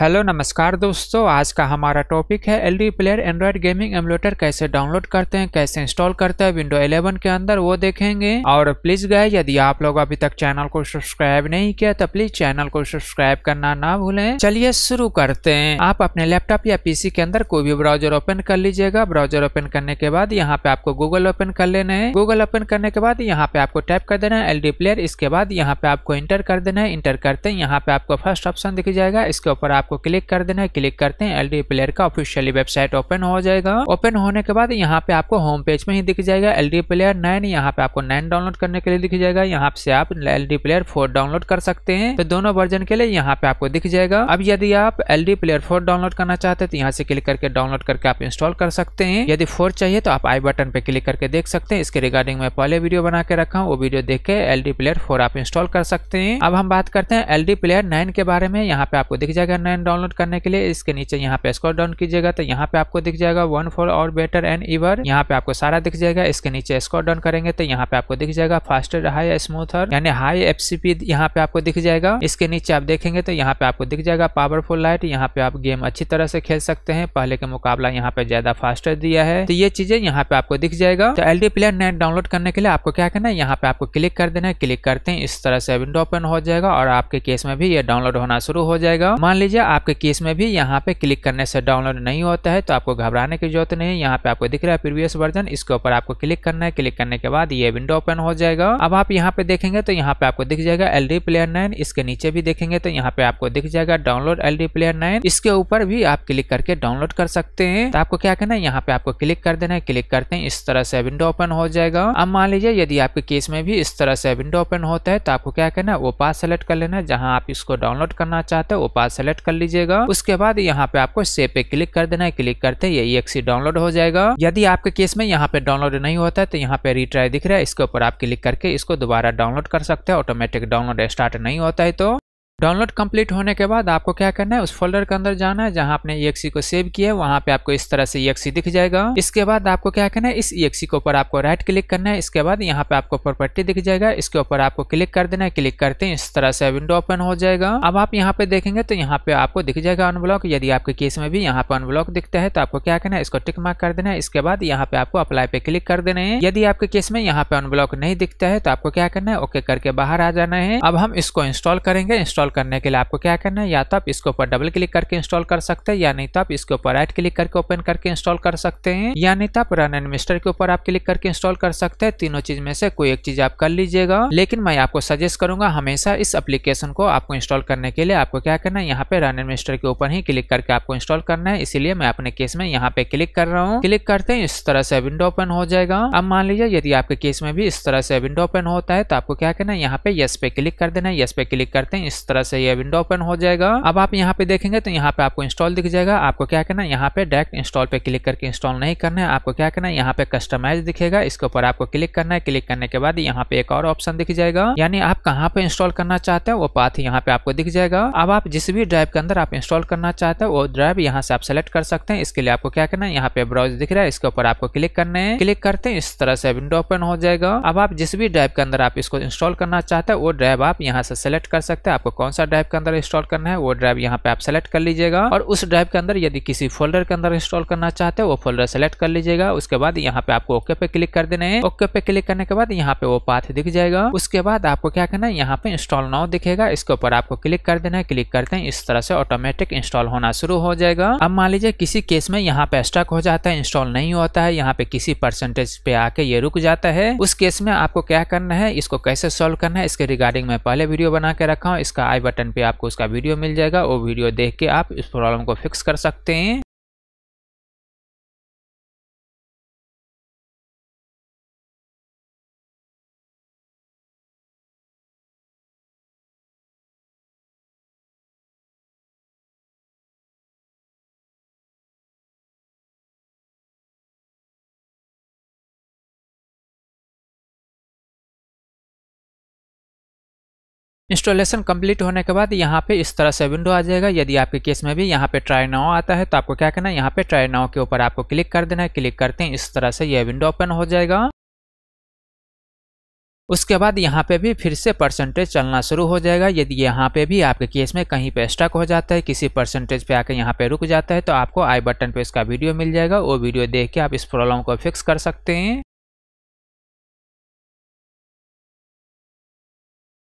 hello नमस्कार दोस्तों आज का हमारा टॉपिक है L player android gaming emulator कैसे डाउनलोड करते हैं कैसे इंस्टॉल करते हैं विंडो 11 के अंदर वो देखेंगे और प्लीज गए यदि आप लोग अभी तक चैनल को सब्सक्राइब नहीं किया तो प्लीज चैनल को सब्सक्राइब करना ना भूलें चलिए शुरू करते हैं आप अपने लैपटॉप या पीसी के अंदर कोई भी ब्राउजर ओपन कर लीजिएगा ब्राउजर ओपन करने के बाद यहाँ पे आपको गूगल ओपन कर लेना है गूगल ओपन करने के बाद यहाँ पे आपको टाइप कर देना है एल प्लेयर इसके बाद यहाँ पे आपको इंटर कर देना है इंटर करते हैं यहाँ पे आपको फर्स्ट ऑप्शन दिख जाएगा इसके ऊपर आप आपको क्लिक कर देना है क्लिक करते हैं एलडी प्लेयर का ऑफिशियली वेबसाइट ओपन हो जाएगा ओपन होने के बाद यहाँ पे आपको होम पेज में ही दिख जाएगा एलडी प्लेयर नाइन यहाँ पे आपको नाइन डाउनलोड करने के लिए दिख जाएगा यहाँ से आप एलडी प्लेयर फोर डाउनलोड कर सकते हैं तो दोनों वर्जन के लिए यहाँ पे आपको दिख जाएगा अब यदि आप एलडी प्लेयर फोर डाउनलोड करना चाहते हैं तो यहाँ से क्लिक करके डाउनलोड करके आप इंस्टॉल कर सकते हैं यदि फोर चाहिए तो आप आई बटन पे क्लिक करके देख सकते हैं इसके रिगार्डिंग मैं पहले वीडियो बना के रखा हूँ वो वीडियो देख के एल प्लेयर फोर आप इंस्टॉल कर सकते हैं अब हम बात करते हैं एल प्लेयर नाइन के बारे में यहाँ पे आपको दिख जाएगा नाइन एप्लीकेशन डाउनलोड करने के लिए इसके नीचे यहाँ पे स्क्रॉल डाउन कीजिएगा तो यहाँ पे आपको दिख जाएगा वन फॉर और बेटर एंड इवर यहाँ पे आपको सारा दिख जाएगा इसके नीचे स्क्रॉल डाउन करेंगे तो यहाँ पे आपको दिख जाएगा फास्टर हाई स्मूथर यानी हाई एफसीपी यहाँ पे आपको दिख जाएगा इसके नीचे आप देखेंगे तो यहाँ पे आपको दिख जाएगा पावरफुल लाइट यहाँ पे आप गेम अच्छी तरह से खेल सकते हैं पहले के मुकाबला यहाँ पे ज्यादा फास्टर दिया है तो ये चीजें यहाँ पे आपको दिख जाएगा तो एल प्लेयर नेट डाउनलोड करने के लिए आपको क्या करना है यहाँ पे आपको क्लिक कर देना है क्लिक करते हैं इस तरह से विंडो ओपन हो जाएगा और आपके केस में भी ये डाउनलोड होना शुरू हो जाएगा मान लीजिए या आपके केस में भी यहाँ पे क्लिक करने से डाउनलोड नहीं होता है तो आपको घबराने की जरूरत नहीं है यहाँ पे आपको दिख रहा है प्रीवियस वर्जन इसके ऊपर आपको क्लिक करना है क्लिक करने के बाद ये विंडो ओपन हो जाएगा अब आप यहाँ पे देखेंगे तो यहाँ पे आपको दिख जाएगा एल प्लेयर नाइन इसके नीचे भी देखेंगे तो यहाँ पे आपको दिख जाएगा डाउनलोड एल प्लेयर नाइन इसके ऊपर भी आप क्लिक करके डाउनलोड कर सकते हैं तो आपको क्या करना है यहाँ पे आपको क्लिक कर देना है क्लिक करते हैं इस तरह से विंडो ओपन हो जाएगा अब मान लीजिए यदि आपके केस में भी इस तरह से विंडो ओपन होता है तो आपको क्या करना है वो पास सेलेक्ट कर लेना है जहाँ आप इसको डाउनलोड करना चाहते हो वो पास सेलेक्ट कर लीजिएगा उसके बाद यहाँ पे आपको सेव पे क्लिक कर देना है क्लिक करते ही ये डाउनलोड हो जाएगा यदि आपके केस में यहाँ पे डाउनलोड नहीं होता है तो यहाँ पे रिट्राई दिख रहा है इसके ऊपर आप क्लिक करके इसको दोबारा डाउनलोड कर सकते हैं ऑटोमेटिक डाउनलोड स्टार्ट नहीं होता है तो डाउनलोड कंप्लीट होने के बाद आपको क्या करना है उस फोल्डर के अंदर जाना है जहां आपने ई को सेव किया है वहां पे आपको इस तरह से ई दिख जाएगा इसके बाद आपको क्या करना है इस ई के ऊपर आपको राइट क्लिक करना है इसके बाद यहाँ पे आपको प्रॉपर्टी दिख जाएगा इसके ऊपर आपको क्लिक कर देना है क्लिक करते हैं इस तरह से विंडो ओपन हो जाएगा अब आप यहाँ पे देखेंगे तो यहाँ पे आपको दिख जाएगा अनब्लॉक यदि आपके केस में भी यहाँ पे अनब्लॉक दिखता है तो आपको क्या करना है इसको टिक मार्क कर देना है इसके बाद यहाँ पे आपको अप्लाई पे क्लिक कर देना है यदि आपके केस में यहाँ पे अनब्लॉक नहीं दिखता है तो आपको क्या करना है ओके करके बाहर आ जाना है अब हम इसको इंस्टॉल करेंगे इंस्टॉल इंस्टॉल करने के लिए आपको क्या करना है या तो आप इसके ऊपर डबल क्लिक करके इंस्टॉल कर सकते हैं या नहीं तो आप इसके ऊपर राइट क्लिक करके ओपन करके इंस्टॉल कर सकते हैं या नहीं तो आप रन एंड मिस्टर के ऊपर आप क्लिक करके इंस्टॉल कर सकते हैं तीनों चीज में से कोई एक चीज आप कर लीजिएगा लेकिन मैं आपको सजेस्ट करूंगा हमेशा इस एप्लीकेशन को आपको इंस्टॉल करने के लिए आपको क्या करना है यहाँ पे रन एंड मिस्टर के ऊपर ही क्लिक करके आपको इंस्टॉल करना है इसीलिए मैं अपने केस में यहाँ पे क्लिक कर रहा हूँ क्लिक करते हैं इस तरह से विंडो ओपन हो जाएगा अब मान लीजिए यदि आपके केस में भी इस तरह से विंडो ओपन होता है तो आपको क्या करना है यहाँ पे यस पे क्लिक कर देना है यस पे क्लिक करते हैं इस तरह तरह से ये विंडो ओपन हो जाएगा अब आप यहाँ पे देखेंगे तो यहाँ पे आपको इंस्टॉल दिख जाएगा आपको क्या करना है यहाँ पे डायरेक्ट इंस्टॉल पे क्लिक करके इंस्टॉल नहीं करना है आपको क्या करना है यहाँ पे कस्टमाइज दिखेगा इसके ऊपर आपको क्लिक करना है क्लिक करने के बाद यहाँ पे एक और ऑप्शन दिख जाएगा यानी आप कहाँ पे इंस्टॉल करना चाहते हैं वो पाथ यहाँ पे आपको दिख जाएगा अब आप जिस भी ड्राइव के अंदर आप इंस्टॉल करना चाहते हैं वो ड्राइव यहाँ से आप सेलेक्ट कर सकते हैं इसके लिए आपको क्या करना है यहाँ पे ब्राउज दिख रहा है इसके ऊपर आपको क्लिक करना है क्लिक करते हैं इस तरह से विंडो ओपन हो जाएगा अब आप जिस भी ड्राइव के अंदर आप इसको इंस्टॉल करना चाहते हैं वो ड्राइव आप यहाँ से सेलेक्ट कर सकते हैं आपको कौन सा ड्राइव के अंदर इंस्टॉल करना है वो ड्राइव यहाँ पे आप सेलेक्ट कर लीजिएगा और उस ड्राइव के अंदर यदि किसी फोल्डर के अंदर इंस्टॉल करना चाहते हैं वो फोल्डर सेलेक्ट कर लीजिएगा उसके बाद यहाँ पे आपको ओके पे क्लिक कर देना है ओके पे क्लिक करने के बाद यहाँ पे वो पाथ दिख जाएगा उसके बाद आपको क्या करना है यहाँ पे इंस्टॉल नाउ दिखेगा इसके ऊपर आपको क्लिक कर देना है क्लिक करते हैं इस तरह से ऑटोमेटिक इंस्टॉल होना शुरू हो जाएगा अब मान लीजिए किसी केस में यहाँ पे स्टक हो जाता है इंस्टॉल नहीं होता है यहाँ पे किसी परसेंटेज पे आके ये रुक जाता है उस केस में आपको क्या करना है इसको कैसे सोल्व करना है इसके रिगार्डिंग मैं पहले वीडियो बना के रखा हूँ इसका आई बटन पे आपको उसका वीडियो मिल जाएगा वो वीडियो देख के आप इस प्रॉब्लम को फिक्स कर सकते हैं इंस्टॉलेशन कंप्लीट होने के बाद यहाँ पे इस तरह से विंडो आ जाएगा यदि आपके केस में भी यहाँ पे ट्राई नाव आता है तो आपको क्या करना है यहाँ पे ट्राई नाव के ऊपर आपको क्लिक कर देना है क्लिक करते हैं इस तरह से यह विंडो ओपन हो जाएगा उसके बाद यहाँ पे भी फिर से परसेंटेज चलना शुरू हो जाएगा यदि यहाँ पे भी आपके केस में कहीं पे स्टक हो जाता है किसी परसेंटेज पे आके यहाँ पे रुक जाता है तो आपको आई बटन पे इसका वीडियो मिल जाएगा वो वीडियो देख के आप इस प्रॉब्लम को फिक्स कर सकते हैं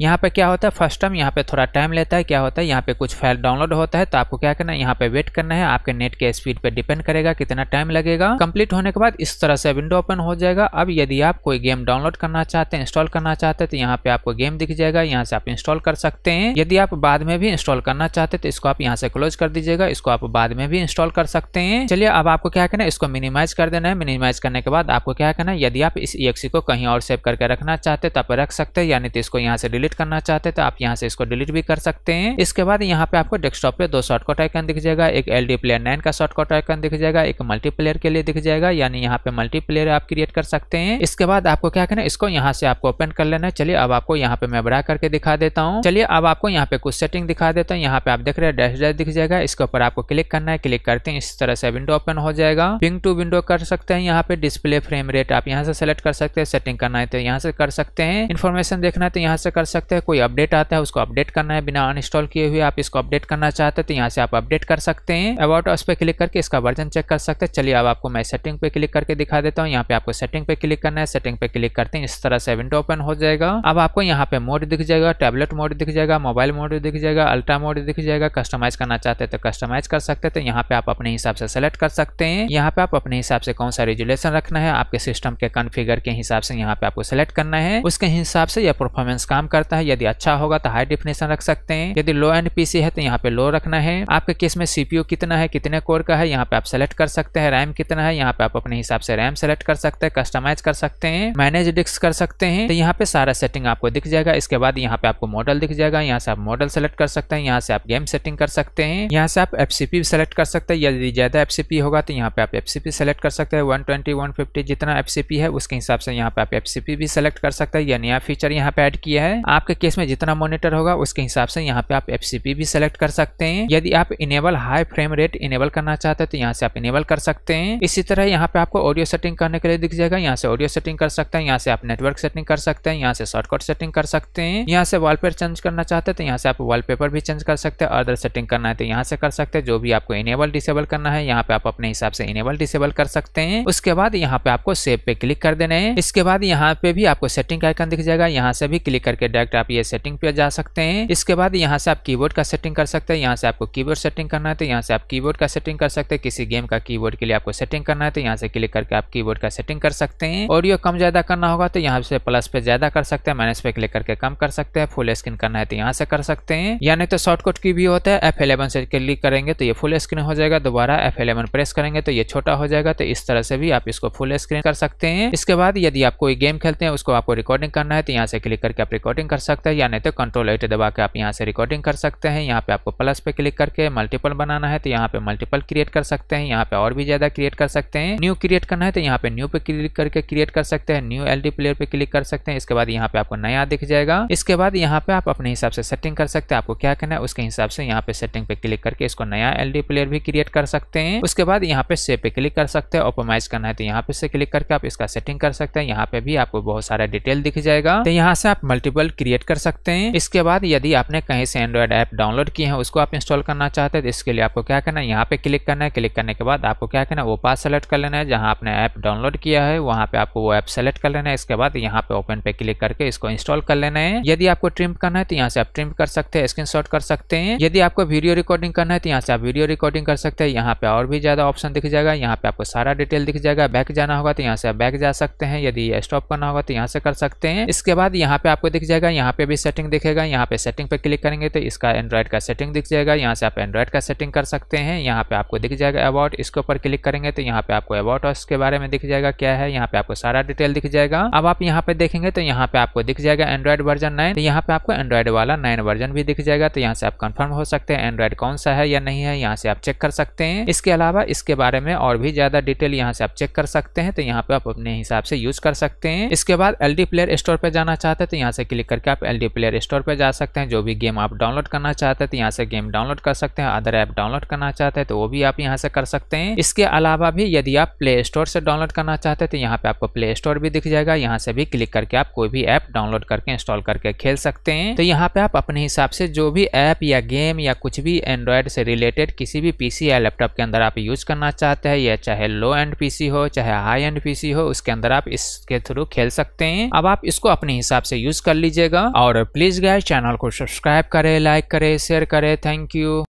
यहाँ पे क्या होता है फर्स्ट टाइम यहाँ पे थोड़ा टाइम लेता है क्या होता है यहाँ पे कुछ फाइल डाउनलोड होता है तो आपको क्या करना है यहाँ पे वेट करना है आपके नेट के स्पीड पे डिपेंड करेगा कितना टाइम लगेगा कंप्लीट होने के बाद इस तरह से विंडो ओपन हो जाएगा अब यदि आप कोई गेम डाउनलोड करना चाहते हैं इंस्टॉल करना चाहते हैं तो यहाँ पे आपको गेम दिख जाएगा यहाँ से आप इंस्टॉल कर सकते हैं यदि आप बाद में भी इंस्टॉल करना चाहते तो इसको आप यहाँ से क्लोज कर दीजिएगा इसको आप बाद में भी इंस्टॉल कर सकते हैं चलिए अब आपको क्या करना है इसको मिनिमाइज कर देना है मिनिमाइज करने के बाद आपको क्या करना है यदि आप इस ई को कहीं और सेव करके रखना चाहते तो आप रख सकते हैं यानी तो इसको यहाँ से डिलीट डिलीट करना चाहते हैं तो आप यहाँ से इसको डिलीट भी कर सकते हैं इसके बाद यहाँ पे आपको डेस्कटॉप पे दो शॉर्टकट आइकन दिख जाएगा एक एल डी प्लेयर नाइन का शॉर्टकट आइकन दिख जाएगा एक मल्टीप्लेयर के लिए दिख जाएगा यानी यहाँ पे मल्टीप्लेयर आप क्रिएट कर सकते हैं इसके बाद आपको क्या करना है इसको यहाँ से आपको ओपन कर लेना है चलिए अब आपको यहाँ पे मैं बड़ा करके दिखा देता हूँ चलिए अब आपको यहाँ पे कुछ सेटिंग दिखा देता हूँ यहाँ पे आप देख रहे हैं डैश डैश दिख जाएगा इसके ऊपर आपको क्लिक करना है क्लिक करते हैं इस तरह से विंडो ओपन हो जाएगा पिंग टू विंडो कर सकते हैं यहाँ पे डिस्प्ले फ्रेम रेट आप यहाँ से सेलेक्ट कर सकते हैं सेटिंग करना है तो यहाँ से कर सकते हैं इन्फॉर्मेशन देखना है तो यहाँ से कर सकते सकते हैं कोई अपडेट आता है उसको अपडेट करना है बिना अनइंस्टॉल किए हुए आप इसको अपडेट करना चाहते हैं तो यहाँ से आप अपडेट कर सकते हैं अबाउट उस पर क्लिक करके इसका वर्जन चेक कर सकते हैं चलिए अब आपको मैं सेटिंग पे क्लिक करके दिखा देता हूँ यहाँ पे आपको सेटिंग पे क्लिक करना है सेटिंग पे क्लिक करते हैं इस तरह से विंडो ओपन हो जाएगा अब आपको यहाँ पे मोड दिख जाएगा टैबलेट मोड दिख जाएगा मोबाइल मोड दिख जाएगा अल्ट्रा मोड दिख जाएगा कस्टमाइज करना चाहते हैं तो कस्टमाइज कर सकते हैं तो यहाँ पे आप अपने हिसाब से सेलेक्ट कर सकते हैं यहाँ पे आप अपने हिसाब से कौन सा रेजुलेशन रखना है आपके सिस्टम के कन्फिगर के हिसाब से यहाँ पे आपको सेलेक्ट करना है उसके हिसाब से यह परफॉर्मेंस काम करता करता है यदि अच्छा होगा तो हाई डिफिनेशन रख सकते हैं यदि लो एंड पीसी है तो यहाँ पे लो रखना है आपके केस में सीपीयू कितना है कितने कोर का है यहाँ पे आप सेलेक्ट कर सकते हैं रैम कितना है यहाँ पे आप अपने हिसाब से रैम सेलेक्ट कर सकते हैं कस्टमाइज कर सकते हैं मैनेज डिस्क कर सकते हैं तो यहाँ पे सारा सेटिंग आपको दिख जाएगा इसके बाद यहाँ पे आपको मॉडल दिख जाएगा यहाँ से आप मॉडल सेलेक्ट कर सकते हैं यहाँ से आप गेम सेटिंग कर सकते हैं यहाँ से आप एफसीपी सेलेक्ट कर सकते हैं यदि ज्यादा एफसीपी होगा तो यहाँ पे आप एफसीपी सेलेक्ट कर सकते हैं वन ट्वेंटी जितना एफसीपी है उसके हिसाब से यहाँ पे आप एफसीपी भी सेलेक्ट कर सकते हैं या नया फीचर यहाँ पे एड किया है आपके केस में जितना मॉनिटर होगा उसके हिसाब से यहाँ पे आप एफ भी सेलेक्ट कर सकते हैं यदि आप enable high frame rate enable करना चाहते हैं तो यहाँ से आप इनेबल कर सकते हैं इसी तरह यहाँ पे आपको ऑडियो सेटिंग करने के लिए दिख जाएगा यहाँ से ऑडियो सेटिंग कर सकते हैं यहाँ से आप नेटवर्क सेटिंग कर सकते हैं यहाँ से शॉर्टकट सेटिंग कर सकते हैं यहाँ से वॉलपेपर चेंज करना चाहते हैं तो यहाँ से आप वॉलपेपर भी चेंज कर सकते हैं अदर सेटिंग करना है तो यहाँ से कर सकते हैं जो भी आपको इनेबल डिसेबल करना है यहाँ पे आप अपने हिसाब से इनेबल डिसेबल कर सकते हैं उसके बाद यहाँ पे आपको सेव पे क्लिक कर देना है इसके बाद यहाँ पे भी आपको सेटिंग का आइकन दिख जाएगा यहाँ से भी क्लिक करके डायरेक्ट डायरेक्ट आप ये सेटिंग पे जा सकते हैं इसके बाद यहाँ से आप कीबोर्ड का सेटिंग कर सकते हैं यहाँ से आपको कीबोर्ड सेटिंग करना है तो यहाँ से आप कीबोर्ड का सेटिंग कर सकते हैं किसी गेम का कीबोर्ड के लिए आपको सेटिंग करना है तो यहाँ से क्लिक करके आप कीबोर्ड का सेटिंग कर सकते हैं ऑडियो कम ज्यादा करना होगा तो यहाँ से प्लस पे ज्यादा कर सकते हैं माइनस पे क्लिक करके कम कर सकते हैं फुल स्क्रीन करना है तो यहाँ से कर सकते हैं यानी तो शॉर्टकट की भी होता है एफ एलेवन से क्लिक करेंगे तो ये फुल स्क्रीन हो जाएगा दोबारा एफ एलेवन प्रेस करेंगे तो ये छोटा हो जाएगा तो इस तरह से भी आप इसको फुल स्क्रीन कर सकते हैं इसके बाद यदि आप कोई गेम खेलते हैं उसको आपको रिकॉर्डिंग करना है तो यहाँ से क्लिक करके आप रिकॉर्डिंग कर सकते हैं या नहीं तो कंट्रोल एट दबा के आप यहाँ से रिकॉर्डिंग कर सकते हैं यहाँ पे आपको प्लस पे क्लिक करके मल्टीपल बनाना है तो यहाँ पे मल्टीपल क्रिएट कर सकते हैं यहाँ पे और भी ज्यादा क्रिएट कर सकते हैं न्यू क्रिएट करना है तो यहाँ पे न्यू पे क्लिक करके क्रिएट कर सकते हैं न्यू एल प्लेयर पे क्लिक कर सकते हैं इसके बाद यहाँ पे आपको नया दिख जाएगा इसके बाद यहाँ पे आप अपने हिसाब से सेटिंग कर सकते हैं आपको क्या करना है उसके हिसाब से यहाँ पे सेटिंग पे क्लिक करके इसको नया एल प्लेयर भी क्रिएट कर सकते हैं उसके बाद यहाँ पे सेव पे क्लिक कर सकते हैं ऑपोमाइज करना है तो यहाँ पे से क्लिक करके आप इसका सेटिंग कर सकते हैं यहाँ पे भी आपको बहुत सारा डिटेल दिख जाएगा तो यहाँ से आप मल्टीपल क्रिएट कर सकते हैं इसके बाद यदि आपने कहीं से एंड्रॉइड ऐप डाउनलोड किए हैं उसको आप इंस्टॉल करना चाहते हैं तो इसके लिए आपको क्या करना है यहाँ पे क्लिक करना है क्लिक करने के बाद आपको क्या करना है वो पास सेलेक्ट कर लेना है जहाँ आपने ऐप डाउनलोड किया है वहाँ पे आपको वो ऐप सेलेक्ट कर लेना है इसके बाद यहाँ पे ओपन पे क्लिक करके इसको इंस्टॉल कर लेना है यदि आपको ट्रिम करना है तो यहाँ से आप ट्रिम कर सकते हैं स्क्रीन कर सकते हैं यदि आपको वीडियो रिकॉर्डिंग करना है तो यहाँ से आप वीडियो रिकॉर्डिंग कर सकते हैं यहाँ पे और भी ज्यादा ऑप्शन दिख जाएगा यहाँ पे आपको सारा डिटेल दिख जाएगा बैक जाना होगा तो यहाँ से आप बैक जा सकते हैं यदि स्टॉप करना होगा तो यहाँ से कर सकते हैं इसके बाद यहाँ पे आपको दिख जाएगा जाएगा यहाँ पे भी सेटिंग दिखेगा यहाँ पे सेटिंग पे क्लिक करेंगे तो इसका एंड्रॉयड का सेटिंग दिख जाएगा यहाँ से आप एंड्रॉयड का सेटिंग कर सकते हैं यहाँ पे आपको दिख जाएगा अबाउट इसके ऊपर क्लिक करेंगे तो यहाँ पे आपको अबाउट और इसके बारे में दिख जाएगा क्या है यहाँ पे आपको सारा डिटेल दिख जाएगा अब आप यहाँ पे देखेंगे तो यहाँ पे आपको दिख जाएगा एंड्रॉइड वर्जन नाइन तो यहाँ पे आपको एंड्रॉइड वाला नाइन वर्जन भी दिख जाएगा तो यहाँ से आप कन्फर्म हो सकते हैं एंड्रॉइड कौन सा है या नहीं है यहाँ से आप चेक कर सकते हैं इसके अलावा इसके बारे में और भी ज्यादा डिटेल यहाँ से आप चेक कर सकते हैं तो यहाँ पे आप अपने हिसाब से यूज कर सकते हैं इसके बाद एल प्लेयर स्टोर पर जाना चाहते हैं तो यहाँ से क्लिक करके आप एल प्लेयर स्टोर पर जा सकते हैं जो भी गेम आप डाउनलोड करना चाहते हैं तो यहाँ से गेम डाउनलोड कर सकते हैं अदर ऐप डाउनलोड करना चाहते हैं तो वो भी आप यहाँ से कर सकते हैं इसके अलावा भी यदि आप प्ले स्टोर से डाउनलोड करना चाहते हैं तो यहाँ पे आपको प्ले स्टोर भी दिख जाएगा यहाँ से भी क्लिक करके आप कोई भी ऐप डाउनलोड करके इंस्टॉल करके खेल सकते हैं तो यहाँ पे आप अपने हिसाब से जो भी ऐप या गेम या कुछ भी एंड्रॉयड से रिलेटेड किसी भी पीसी या लैपटॉप के अंदर आप यूज करना चाहते हैं या चाहे लो एंड पीसी हो चाहे हाई एंड पीसी हो उसके अंदर आप इसके थ्रू खेल सकते हैं अब आप इसको अपने हिसाब से यूज कर लीजिए दीजिएगा और प्लीज गैस चैनल को सब्सक्राइब करें लाइक करें शेयर करें थैंक यू